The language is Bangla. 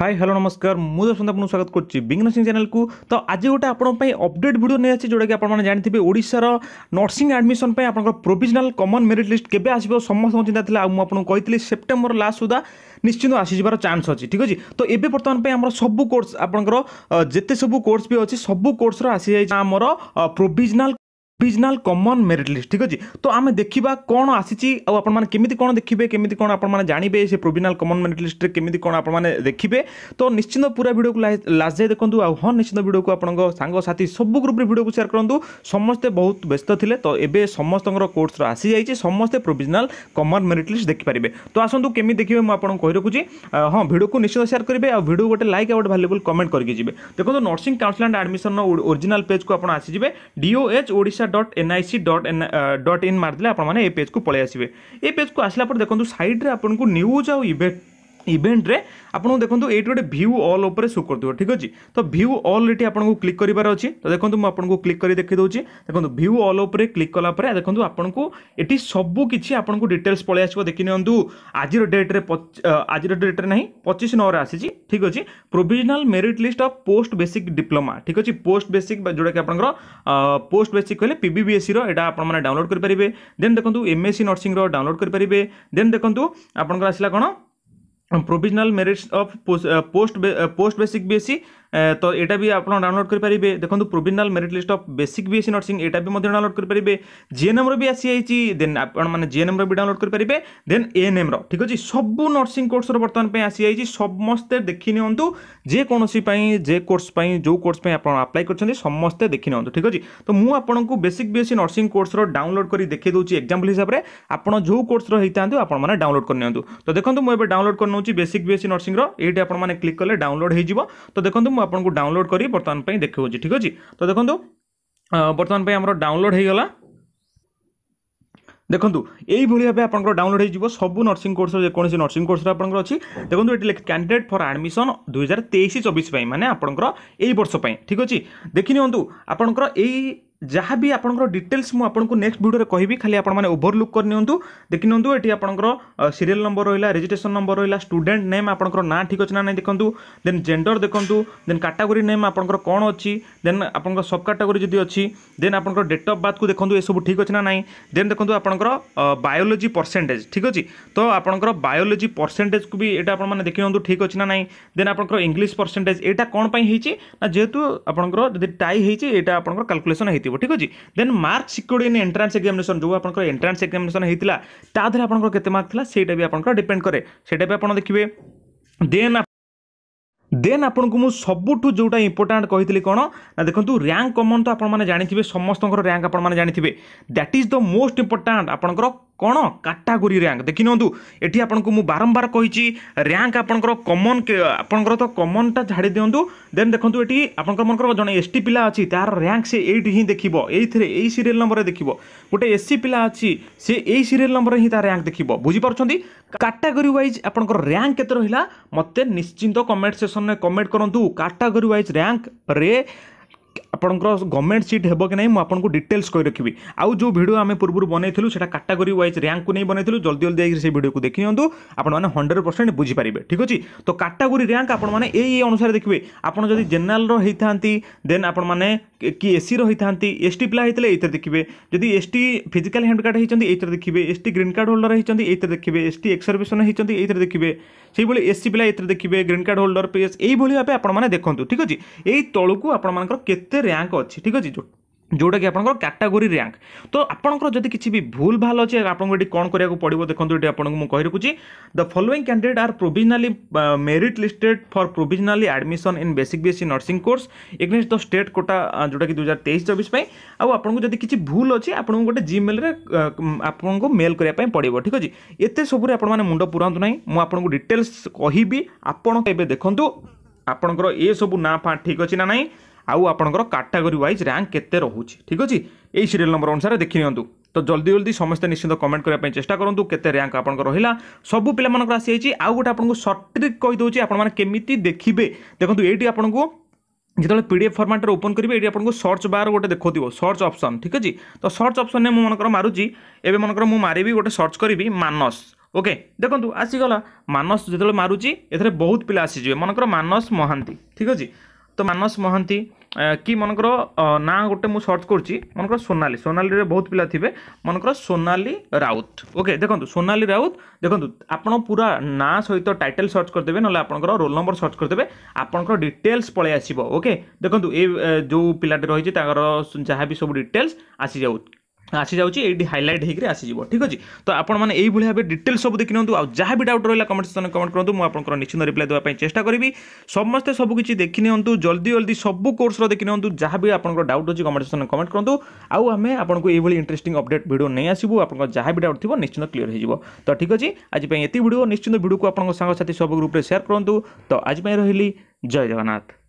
হাই ହ୍ୟାଲୋ ନମସ୍କାର ମୁଁ ଦର୍ଶନ ଆପଣଙ୍କୁ ସ୍ୱାଗତ କରୁଛି ବିଘ୍ନ ସିଂ ଚ୍ୟାନେଲକୁ ତ ଆଜି ଗୋଟେ ଆପଣଙ୍କ ପାଇଁ ଅପଡେଟ୍ ଭିଡ଼ିଓ ନେଇ ଆସିଛି ଯେଉଁଟାକି ଆପଣମାନେ ଜାଣିଥିବେ ଓଡ଼ିଶାର ନର୍ସିଂ ଆଡ଼ମିସନ୍ ପାଇଁ ଆପଣଙ୍କର ପ୍ରୋଭିଜନାଲ୍ କମନ୍ ମେରିଟ୍ ଲିଷ୍ଟ କେବେ ଆସିବ ସମସ୍ତଙ୍କ ଚିନ୍ତା ଥିଲା ଆଉ ମୁଁ ଆପଣଙ୍କୁ କହିଥିଲି ସେପ୍ଟେମ୍ବର ଲାଷ୍ଟ ସୁଦ୍ଧା ନିଶ୍ଚିନ୍ତ ଆସିଯିବାର ଚାନ୍ସ ଅଛି ଠିକ୍ ଅଛି ତ ଏବେ ବର୍ତ୍ତମାନ ପାଇଁ ଆମର ସବୁ କୋର୍ସ ଆପଣଙ୍କର ଯେତେ ସବୁ କୋର୍ସ ବି ଅଛି ସବୁ କୋର୍ସର ଆସିଯାଇଛି ଆମର provisional regional common merit list ঠিক আছে তো আমি দেখা কোণ আসিছি আপনার কমিটি কোণ দেখবে কমিটি কোণ আপনার জাঁবে সে প্রোভিজনাল কমন মেরিট লিষ্টে কমিটি কোণ আপনার দেখবে তো নিশ্চিন্ত পুরা ভিডিওকে লাস্ট যাই দেখুন আন নিশ্চিন্ত ভিডিওকে আপনার সাংসাথী সবু গ্রুপে ভিডিওকে সেয়ার করতু সমস্তে বহুত ব্যস্ত লে তো এবে সমস্ত কোর্সর আসি যাই সমস্তে প্রোভিজনাল কমন মেরিট লিষ্ট দেখিপারে তো আসন্তু কেমি দেখবে মু আপনার কই রাখুছি হ্যাঁ ভিডিওকে নিশ্চিত সেয়ার করবে আর ভিডিও গোটে লাইক আর গোটে ভ্যালুবল কমেন্ট করি যাবে দেখুন nursing council and admission original পেজকে আপনার আসিযোগে D O H Odisha dot NIC dot N dot in মারিদেলে আপনার এই পেজকু পলাই আসবে এই পেজকু আসলা পরে দেখুন সাইড্রে আপনার নিউজ আউ ইভেন্ট ইভেন্টরে আপনার দেখুন এইটি গোটে ভিউ অল উপরে শো করদেব ঠিক আছে তো ভিউ অল এটি আপনার ক্লিক করবার অছি তো দেখুন মু আপনার ক্লিক করে দেখি দেছি দেখুন ভিউ অল উপরে ক্লিক কলাপরে দেখুন আপনার এটি সবু কিছু আপনার ডিটেলস পলাই আসবে দেখি নিউ আজির ডেট্রে আজির ডেট্রে না পঁচিশ নরে আসিছি ঠিক আছে provisional merit list of post basic diploma ঠিক আছে পোস্ট বেসিক যেটা কি আপনার পোস্ট বেসিক কহিলে পিবিবিএসসি এটা আপনার ডাউনলোড করে পারে দেন দেখুন এমএসসি নর্সিং ডাউনলোড করে পারে দেন দেখুন আপনার আসলা কোণ provisional merits of post post basic BSc ତ ଏଇଟା ବି ଆପଣ ଡାଉନଲୋଡ଼ କରିପାରିବେ ଦେଖନ୍ତୁ provisional merit list of basic BSc nursing ଏଇଟା ବି ମଧ୍ୟ ଡାଉନଲୋଡ଼ କରିପାରିବେ ଜିଏନ୍ଏମ୍ର ବି ଆସିଯାଇଛି ଦେନ୍ ଆପଣମାନେ ଜିଏନ୍ଏମ୍ର ବି ଡାଉନଲୋଡ଼ କରିପାରିବେ ଦେନ୍ ଏଏନ୍ଏମ୍ର ଠିକ୍ ଅଛି ସବୁ ନର୍ସିଂ କୋର୍ସର ବର୍ତ୍ତମାନ ପାଇଁ ଆସିଯାଇଛି ସମସ୍ତେ ଦେଖି ନିଅନ୍ତୁ ଯେକୌଣସି ପାଇଁ ଯେ କୋର୍ସ ପାଇଁ ଯେଉଁ କୋର୍ସ ପାଇଁ ଆପଣ ଆପ୍ଲାଏ କରିଛନ୍ତି ସମସ୍ତେ ଦେଖି ନିଅନ୍ତୁ ଠିକ୍ ଅଛି ତ ମୁଁ ଆପଣଙ୍କୁ ବେସିକ୍ ବିଏସ୍ସି ନର୍ସିଂ କୋର୍ସର ଡାଉନଲୋଡ଼ କରି ଦେଖାଇ ଦେଉଛି ଏକ୍ଜାମ୍ପଲ୍ ହିସାବରେ ଆପଣ ଯେଉଁ କୋର୍ସର ହେଇଥାନ୍ତୁ ଆପଣମାନେ ଡାଉନଲୋଡ଼ କରିନିଅନ୍ତୁ ତ ଦେଖନ୍ତୁ ମୁଁ ଏବେ ଡାଉନଲୋଡ଼ କରିନେଉଛି ବେସିକ୍ ବିଏସ୍ସି ନର୍ସିଂର ଏଇଠି ଆପଣମାନେ କ୍ଲିକ୍ କଲେ ଡାଉନଲୋଡ଼ ହେଇଯିବ ତ ଦେଖନ୍ତୁ ମୁଁ ମୁଁ ଆପଣଙ୍କୁ ଡାଉନଲୋଡ଼ କରି ବର୍ତ୍ତମାନ ପାଇଁ ଦେଖାଉଛି ଠିକ୍ ଅଛି ତ ଦେଖନ୍ତୁ ବର୍ତ୍ତମାନ ପାଇଁ ଆମର ଡାଉନଲୋଡ଼ ହୋଇଗଲା দেখুন এইভাবে ভাবে আপনার ডাউনলোড হয়ে যাব সবু নর্সিং কোর্সর যেকোন নর্সিং কোর্সর আপনার অছি দেখুন এটি ক্যান্ডিডেট ফর আডমিশন দুই হাজার তেইশ চবিশ মানে আপনার এই বর্ষ ঠিক আছে দেখি নিহত আপনার এই ଯାହା ବି ଆପଣଙ୍କର ଡିଟେଲ୍ସ ମୁଁ ଆପଣଙ୍କୁ ନେକ୍ସଟ ଭିଡ଼ିଓରେ କହିବି ଖାଲି ଆପଣମାନେ ଓଭରଲୁକ୍ କରିନିଅନ୍ତୁ ଦେଖିନିଅନ୍ତୁ ଏଠି ଆପଣଙ୍କର ସିରିଏଲ୍ ନମ୍ବର ରହିଲା ରେଜିଷ୍ଟ୍ରେସନ ନମ୍ବର ରହିଲା ଷ୍ଟୁଡେଣ୍ଟ ନେମ୍ ଆପଣଙ୍କର ନାଁ ଠିକ୍ ଅଛି ନା ନାହିଁ ଦେଖନ୍ତୁ ଦେନ୍ ଜେଣ୍ଡର ଦେଖନ୍ତୁ ଦେନ୍ କାଟାଗୋରୀ ନେମ୍ ଆପଣଙ୍କର କ'ଣ ଅଛି ଦେନ୍ ଆପଣଙ୍କର ସବ୍ କାଟାଗୋରୀ ଯଦି ଅଛି ଦେନ୍ ଆପଣଙ୍କର ଡେଟ୍ ଅଫ୍ ବାର୍ଥକୁ ଦେଖନ୍ତୁ ଏସବୁ ଠିକ୍ ଅଛି ନା ନାହିଁ ଦେନ୍ ଦେଖନ୍ତୁ ଆପଣଙ୍କର ବାୟୋଲୋଜି ପରସେଣ୍ଟେଜ ଠିକ୍ ଅଛି ତ ଆପଣଙ୍କର ବାୟୋଲୋଜି ପରସେଣ୍ଟେଜକୁ ବି ଏଇଟା ଆପଣମାନେ ଦେଖିନିଅନ୍ତୁ ଠିକ୍ ଅଛି ନା ନାହିଁ ଦେନ୍ ଆପଣଙ୍କର ଇଂଲିଶ ପରସେଣ୍ଟେଜ ଏଇଟା କ'ଣ ପାଇଁ ହେଇଛି ନା ଯେହେତୁ ଆପଣଙ୍କର ଯଦି ଟାଇ ହେଇଛି ଏଇଟା ଆପଣଙ୍କର କାଲକୁଲେସନ୍ ହେଇଥିବ ହେଇଯିବ ଠିକ୍ ଅଛି then mark secured in entrance examination ଯେଉଁ ଆପଣଙ୍କର ଏଣ୍ଟ୍ରାନ୍ସ ଏକ୍ଜାମିନେସନ୍ ହେଇଥିଲା ତା ଦେହରେ ଆପଣଙ୍କର କେତେ ମାର୍କ ଥିଲା ସେଇଟା ବି ଆପଣଙ୍କର ଡିପେଣ୍ଡ କରେ ସେଇଟା ବି ଆପଣ ଦେଖିବେ ଦେନ୍ ଦେନ୍ ଆପଣଙ୍କୁ ମୁଁ ସବୁଠୁ ଯେଉଁଟା ଇମ୍ପୋର୍ଟାଣ୍ଟ କହିଥିଲି କ'ଣ ନା ଦେଖନ୍ତୁ ରାଙ୍କ କମନ୍ ତ ଆପଣମାନେ ଜାଣିଥିବେ ସମସ୍ତଙ୍କର ରାଙ୍କ ଆପଣମାନେ ଜାଣିଥିବେ that is the most important ଆପଣଙ୍କର କ'ଣ କାଟାଗୋରୀ ର୍ୟାଙ୍କ ଦେଖିନିଅନ୍ତୁ ଏଠି ଆପଣଙ୍କୁ ମୁଁ ବାରମ୍ବାର କହିଛି ର୍ୟାଙ୍କ ଆପଣଙ୍କର କମନ୍ ଆପଣଙ୍କର ତ କମନ୍ଟା ଝାଡ଼ି ଦିଅନ୍ତୁ ଦେନ୍ ଦେଖନ୍ତୁ ଏଠି ଆପଣଙ୍କର ମନେକର ଜଣେ ଏସ୍ ଟି ପିଲା ଅଛି ତା'ର ର୍ୟାଙ୍କ ସେ ଏଇଠି ହିଁ ଦେଖିବ ଏଇଥିରେ ଏଇ ସିରିଏଲ୍ ନମ୍ବରରେ ଦେଖିବ ଗୋଟେ ଏସ୍ ସି ପିଲା ଅଛି ସେ ଏଇ ସିରିଏଲ୍ ନମ୍ବରରେ ହିଁ ତା ର୍ୟାଙ୍କ ଦେଖିବ ବୁଝିପାରୁଛନ୍ତି କାଟାଗୋରୀ ୱାଇଜ୍ ଆପଣଙ୍କର ର୍ୟାଙ୍କ କେତେ ରହିଲା ମୋତେ ନିଶ୍ଚିନ୍ତ କମେଣ୍ଟ ସେସନରେ କମେଣ୍ଟ କରନ୍ତୁ କାଟାଗୋରୀ ୱାଇଜ୍ ର୍ୟାଙ୍କରେ ଆପଣଙ୍କର ଗଭର୍ଣ୍ଣମେଣ୍ଟ ସିଟ୍ ହେବ କି ନାହିଁ ମୁଁ ଆପଣଙ୍କୁ ଡିଟେଲ୍ସ କହି ରଖିବି ଆଉ ଯେଉଁ ଭିଡ଼ିଓ ଆମେ ପୂର୍ବରୁ ବନେଇଥିଲୁ ସେଟା କାଟାଗୋରୀ ୱାଇଜ୍ ର୍ୟାଙ୍କକୁ ନେଇ ବନେଇଥିଲୁ ଜଲ୍ଦି ଜଲ୍ଦି ଯାଇକି ସେ ଭିଡ଼ିଓକୁ ଦେଖିନିଅନ୍ତୁ ଆପଣମାନେ ହଣ୍ଡ୍ରେଡ଼ ପରସେଣ୍ଟ ବୁଝିପାରିବେ ଠିକ୍ ଅଛି ତ କାଟାଗୋରୀ ର୍ୟାଙ୍କ ଆପଣମାନେ ଏଇ ଏଇ ଅନୁସାରେ ଦେଖିବେ ଆପଣ ଯଦି ଜେନେରାଲର ହେଇଥାନ୍ତି ଦେନ୍ ଆପଣମାନେ କି ଏସ୍ସିର ହେଇଥାନ୍ତି ଏସ୍ ଟି ପିଲା ହେଇଥିଲେ ଏଇଥିରେ ଦେଖିବେ ଯଦି S T physical handicapped ହେଇଛନ୍ତି ଏଇଥିରେ ଦେଖିବେ S T green card holder ହେଇଛନ୍ତି ଏଇଥିରେ ଦେଖିବେ ଏସ୍ ଟି ଏକ୍ସର୍ଭିସନ୍ ହେଇଛନ୍ତି ଏଇଥିରେ ଦେଖିବେ সেইভাবে ଏସ୍ସି ପିଲା ଏଥିରେ ଦେଖିବେ ଗ୍ରୀନ୍ କାର୍ଡ଼ ହୋଲ୍ଡର ପି ଏଇଭଳି ଭାବେ ଆପଣମାନେ ଦେଖନ୍ତୁ ଠିକ୍ ଅଛି ଏଇ ତଳକୁ ଆପଣମାନଙ୍କର କେତେ ରାଙ୍କ ଅଛି ଠିକ୍ ଅଛି ଯେଉଁଟାକି ଆପଣଙ୍କର କାଟାଗୋରୀ ର୍ୟାଙ୍କ ତ ଆପଣଙ୍କର ଯଦି କିଛି ବି ଭୁଲ ଭାଲ ଅଛି ଆପଣଙ୍କୁ ଏଠି କ'ଣ କରିବାକୁ ପଡ଼ିବ ଦେଖନ୍ତୁ ଏଠି ଆପଣଙ୍କୁ ମୁଁ କହି ରଖୁଛି the following candidate are provisionally merit listed for provisionally admission in basic BSc nursing course against the state quota ଯେଉଁଟାକି ଦୁଇ ହଜାର ତେଇଶ ଚବିଶ ପାଇଁ ଆଉ ଆପଣଙ୍କୁ ଯଦି କିଛି ଭୁଲ ଅଛି ଆପଣଙ୍କୁ ଗୋଟେ ଜିମେଲ୍ରେ ଆପଣଙ୍କୁ ମେଲ୍ କରିବା ପାଇଁ ପଡ଼ିବ ଠିକ୍ ଅଛି ଏତେ ସବୁରେ ଆପଣମାନେ ମୁଣ୍ଡ ପୁରାନ୍ତୁ ନାହିଁ ମୁଁ ଆପଣଙ୍କୁ ଡିଟେଲ୍ସ କହିବି ଆପଣ ଏବେ ଦେଖନ୍ତୁ ଆପଣଙ୍କର ଏସବୁ ନାଁ ଫାଁ ଠିକ୍ ଅଛି ନା ନାହିଁ আউ আপনার কাটাগোরি ওয়াইজ র্যাঙ্ক কেতে রয়েছে ঠিক আছে এই সিরিয়াল নম্বর অনুসারে দেখি নিউ তো জলদি জলদি সমস্তে নিশ্চিত কমেন্ট করা চেষ্টা করতু কেতে র্যাঙ্ক আপনার রহিলা সবু পিলামানক আসিযাই আউ গোটে আপনার সর্ট ট্রিক কইদেছি আপনার কেমিতি দেখবে দেখুন এইটি আপনার যেতবে পিডিএফ ফর্মাটে ওপন করবে এটি আপনার সর্চ বার গোটে দেখুব সর্চ অপসন ঠিক আছে তো সর্চ অপসনে মু মনে মারুছি এবে মনে মু মারিবি গোটে সর্চ করবি মানস ওকে দেখুন আসিগলা মানস যেতবে মারুছি এতে বহুত পিলা আসিযে মনে মানস মহান্তি ঠিক আছে ତ ମାନସ ମହାନ୍ତି କି ମନେକର ନାଁ ଗୋଟେ ମୁଁ ସର୍ଚ୍ଚ କରୁଛି ମନେକର ସୋନାଲି ସୋନାଲିରେ ବହୁତ ପିଲା ଥିବେ ମନେକର ସୋନାଲି ରାଉତ ଓକେ ଦେଖନ୍ତୁ ସୋନାଲି ରାଉତ ଦେଖନ୍ତୁ ଆପଣ ପୁରା ନାଁ ସହିତ ଟାଇଟେଲ୍ ସର୍ଚ୍ଚ କରିଦେବେ ନହେଲେ ଆପଣଙ୍କର ରୋଲ୍ ନମ୍ବର ସର୍ଚ୍ଚ କରିଦେବେ ଆପଣଙ୍କର ଡିଟେଲ୍ସ ପଳେଇ ଆସିବ ଓକେ ଦେଖନ୍ତୁ ଏ ଯେଉଁ ପିଲାଟି ରହିଛି ତାଙ୍କର ଯାହା ବି ସବୁ ଡିଟେଲ୍ସ ଆସିଯାଉ ଆସିଯାଉଛି ଏଇଠି ହାଇଲାଇଟ୍ ହେଇକରି ଆସିଯିବ ଠିକ୍ ଅଛି ତ ଆପଣମାନେ ଏଇଭଳି ଭାବେ ଡିଟେଲ୍ ସବୁ ଦେଖିନିଅନ୍ତୁ ଆଉ ଯାହା ବି ଡାଉଟ୍ ରହିଲା କମେଣ୍ଟ ସେକ୍ସନ୍ କମେଣ୍ଟ କରନ୍ତୁ ମୁଁ ଆପଣଙ୍କର ନିଶ୍ଚିନ୍ତ ରିପ୍ଲାଏ ଦେବା ପାଇଁ ଚେଷ୍ଟା କରିବି ସମସ୍ତେ ସବୁ କିଛି ଦେଖିନିଅନ୍ତୁ ଜଲ୍ଦି ଜଲ୍ଦି ସବୁ କୋର୍ସର ଦେଖିନିଅନ୍ତୁ ଯାହା ବି ଆପଣଙ୍କର ଡାଉଟ୍ ଅଛି କମେଣ୍ଟ ସେକ୍ସନ୍ କମେଣ୍ଟ କରନ୍ତୁ ଆଉ ଆମେ ଆପଣଙ୍କୁ ଏଇଭଳି ଇଣ୍ଟରେଷ୍ଟିଂ ଅପଡେଟ୍ ଭିଡ଼ିଓ ନେଇ ଆସିବୁ ଆପଣଙ୍କର ଯାହା ବି ଡାଉଟ୍ ଥିବ ନିଶ୍ଚିନ୍ତ କ୍ଲିୟର୍ ହେଇଯିବ ତ ଠିକ୍ ଅଛି ଆଜି ପାଇଁ ଏତିକି ଭିଡ଼ିଓ ନିଶ୍ଚିନ୍ତ ଭିଡ଼ିଓକୁ ଆପଣଙ୍କ ସାଙ୍ଗସାଥି ସବୁ ଗ୍ରୁପ୍ରେ ସେୟାର କରନ୍ତୁ ତ ଆଜି ପାଇଁ ରହିଲି ଜୟ ଜଗନ୍ନାଥ